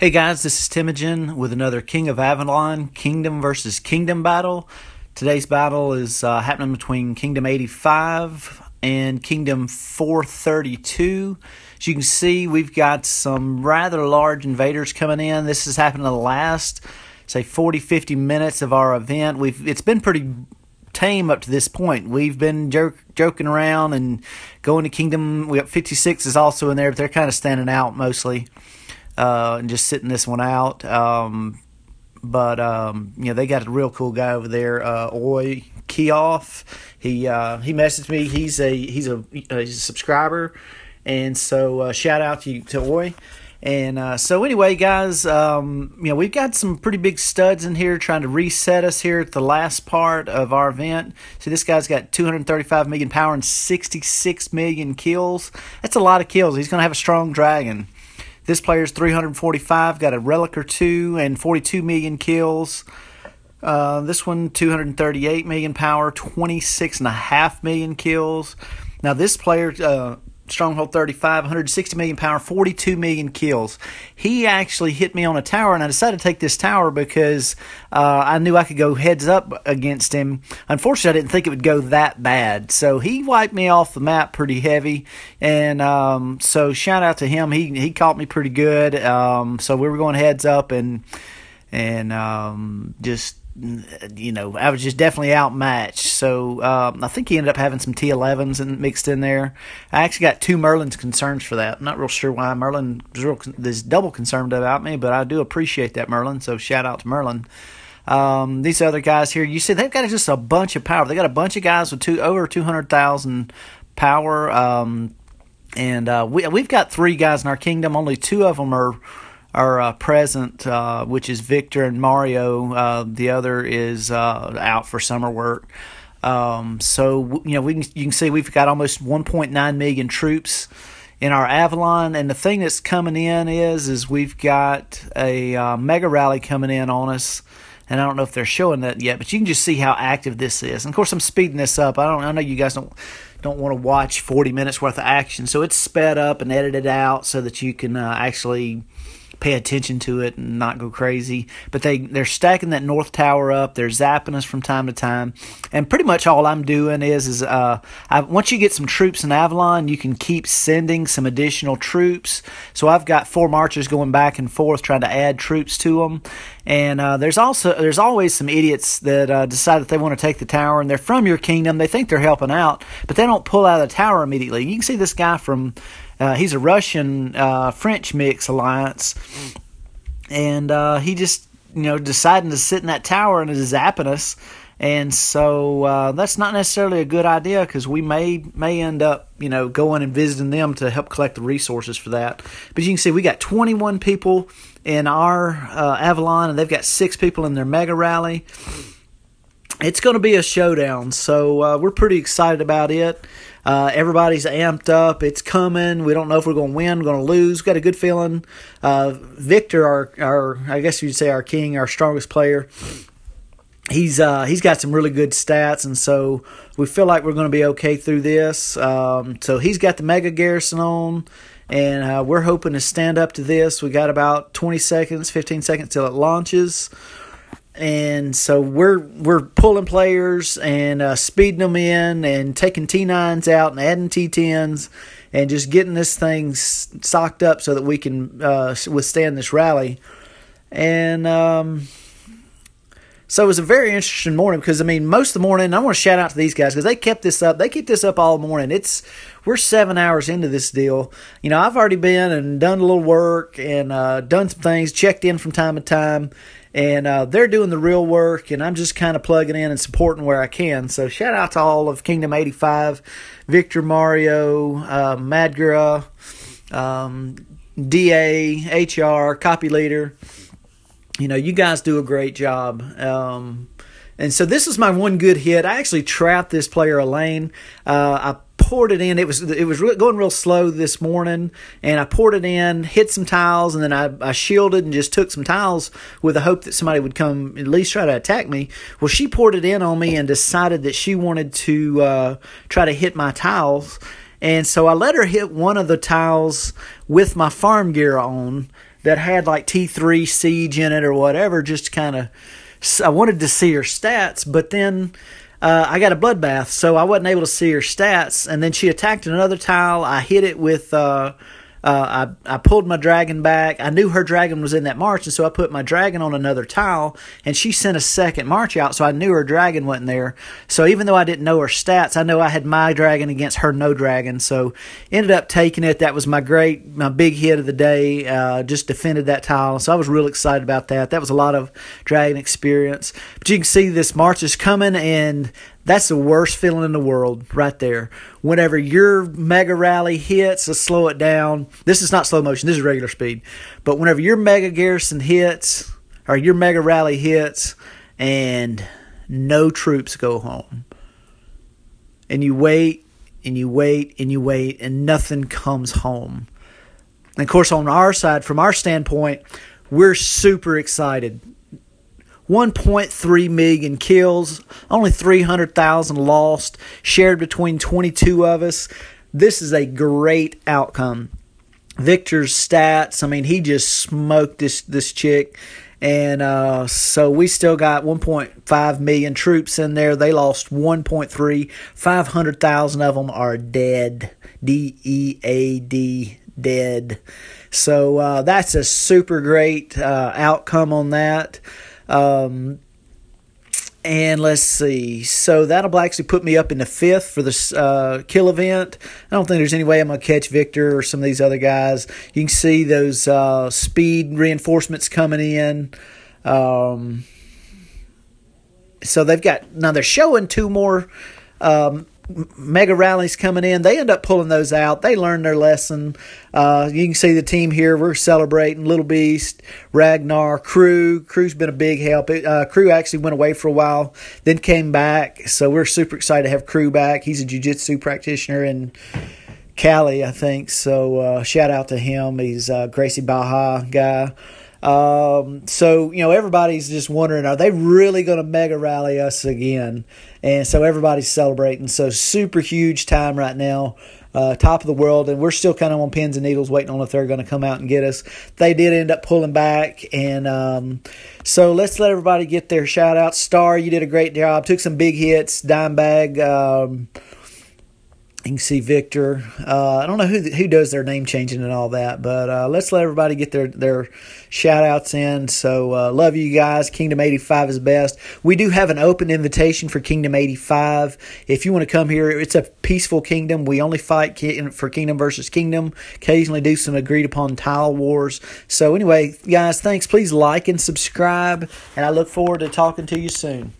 Hey guys, this is Timogen with another King of Avalon Kingdom versus Kingdom battle. Today's battle is uh, happening between Kingdom 85 and Kingdom 432. As you can see, we've got some rather large invaders coming in. This has happened in the last, say, 40, 50 minutes of our event. We've It's been pretty tame up to this point. We've been jerk, joking around and going to Kingdom. We got 56 is also in there, but they're kind of standing out mostly uh, and just sitting this one out. Um, but um, you know they got a real cool guy over there, uh, Oi Kioff. He uh, he messaged me. He's a he's a he's a subscriber, and so uh, shout out to you, to Oi. And uh, so anyway, guys, um, you know we've got some pretty big studs in here trying to reset us here at the last part of our event. So this guy's got 235 million power and 66 million kills. That's a lot of kills. He's going to have a strong dragon. This player's 345, got a relic or two, and 42 million kills. Uh, this one, 238 million power, 26 and a half million kills. Now, this player, uh, Stronghold 35, 160 million power, 42 million kills. He actually hit me on a tower, and I decided to take this tower because uh, I knew I could go heads up against him. Unfortunately, I didn't think it would go that bad. So he wiped me off the map pretty heavy. And um, so shout out to him. He, he caught me pretty good. Um, so we were going heads up and, and um, just you know, I was just definitely outmatched. So um, I think he ended up having some T11s and mixed in there. I actually got two Merlin's concerns for that. I'm not real sure why Merlin was real this double concerned about me, but I do appreciate that Merlin. So shout out to Merlin. Um, these other guys here, you see, they've got just a bunch of power. They got a bunch of guys with two over two hundred thousand power. Um, and uh, we we've got three guys in our kingdom. Only two of them are are uh, present, uh, which is Victor and Mario. Uh, the other is uh, out for summer work. Um, so you know we can, you can see we've got almost 1.9 million troops in our Avalon, and the thing that's coming in is is we've got a uh, mega rally coming in on us. And I don't know if they're showing that yet, but you can just see how active this is. And of course, I'm speeding this up. I don't. I know you guys don't don't want to watch 40 minutes worth of action, so it's sped up and edited out so that you can uh, actually pay attention to it and not go crazy. But they they're stacking that north tower up. They're zapping us from time to time, and pretty much all I'm doing is is uh, I, once you get some troops in Avalon, you can keep sending some additional troops. So I've got four marchers going back and forth trying to add troops to them, and uh, there's also there's always some idiots that uh, decide that they want to take the tower and they're from your kingdom. They think they're helping out, but they don't pull out of the tower immediately. You can see this guy from uh, he's a Russian uh, French mix alliance, and uh, he just you know deciding to sit in that tower and is zapping us. And so uh, that's not necessarily a good idea because we may may end up you know going and visiting them to help collect the resources for that. But you can see we got 21 people in our uh, Avalon, and they've got six people in their mega rally it's going to be a showdown, so uh, we're pretty excited about it. Uh, everybody's amped up. It's coming. We don't know if we're going to win, going to lose. We've got a good feeling. Uh, Victor, our, our I guess you'd say our king, our strongest player. He's uh, he's got some really good stats, and so we feel like we're going to be okay through this. Um, so he's got the mega garrison on, and uh, we're hoping to stand up to this. We got about 20 seconds, 15 seconds till it launches and so we're we're pulling players and uh, speeding them in and taking T9s out and adding T10s and just getting this thing socked up so that we can uh, withstand this rally. And um, so it was a very interesting morning because I mean most of the morning I want to shout out to these guys because they kept this up. They keep this up all morning. It's we're seven hours into this deal. You know I've already been and done a little work and uh, done some things, checked in from time to time and uh, they're doing the real work and i'm just kind of plugging in and supporting where i can so shout out to all of kingdom 85 victor mario uh, madgura um, da hr copy leader you know you guys do a great job um, and so this was my one good hit. I actually trapped this player a lane. Uh, I poured it in. It was it was going real slow this morning, and I poured it in, hit some tiles, and then I, I shielded and just took some tiles with the hope that somebody would come at least try to attack me. Well, she poured it in on me and decided that she wanted to uh, try to hit my tiles, and so I let her hit one of the tiles with my farm gear on that had like T3 Siege in it or whatever, just kind of. I wanted to see her stats, but then uh, I got a bloodbath, so I wasn't able to see her stats. And then she attacked another tile. I hit it with uh, uh, I, I pulled my dragon back. I knew her dragon was in that march, and so I put my dragon on another tile, and she sent a second march out, so I knew her dragon wasn't there. So even though I didn't know her stats, I know I had my dragon against her no dragon, so ended up taking it. That was my great, my big hit of the day. Uh, just defended that tile, so I was real excited about that. That was a lot of dragon experience. But you can see this march is coming, and that's the worst feeling in the world, right there. Whenever your mega rally hits, let's slow it down. This is not slow motion, this is regular speed. But whenever your mega garrison hits, or your mega rally hits, and no troops go home, and you wait, and you wait, and you wait, and nothing comes home. And of course, on our side, from our standpoint, we're super excited 1.3 million kills, only 300,000 lost, shared between 22 of us. This is a great outcome. Victor's stats, I mean, he just smoked this this chick. And uh, so we still got 1.5 million troops in there. They lost 1.3. 500,000 of them are dead. D E A D, dead. So uh, that's a super great uh, outcome on that. Um, and let's see. So that'll actually put me up in the fifth for the uh, kill event. I don't think there's any way I'm going to catch Victor or some of these other guys. You can see those uh, speed reinforcements coming in. Um, so they've got now they're showing two more um, mega rallies coming in. They end up pulling those out. They learn their lesson. Uh, you can see the team here. We're celebrating Little Beast, Ragnar, Crew. Crew's been a big help. It, uh, Crew actually went away for a while, then came back. So we're super excited to have Crew back. He's a jiu-jitsu practitioner and Cali, I think. So uh, shout out to him. He's a Gracie Baja guy. Um, so, you know, everybody's just wondering, are they really going to mega rally us again? And so everybody's celebrating. So, super huge time right now. Uh, top of the world, and we're still kind of on pins and needles, waiting on if they're going to come out and get us. They did end up pulling back, and um, so let's let everybody get their shout out. Star, you did a great job. Took some big hits. Dimebag, um, you can see Victor. Uh, I don't know who who does their name changing and all that, but uh, let's let everybody get their their shout outs in. So uh, love you guys. Kingdom eighty five is best. We do have an open invitation for Kingdom eighty five. If you want to come here, it's a peaceful kingdom. We only fight for kingdom versus kingdom. Occasionally do some agreed upon tile wars. So anyway, guys, thanks. Please like and subscribe, and I look forward to talking to you soon.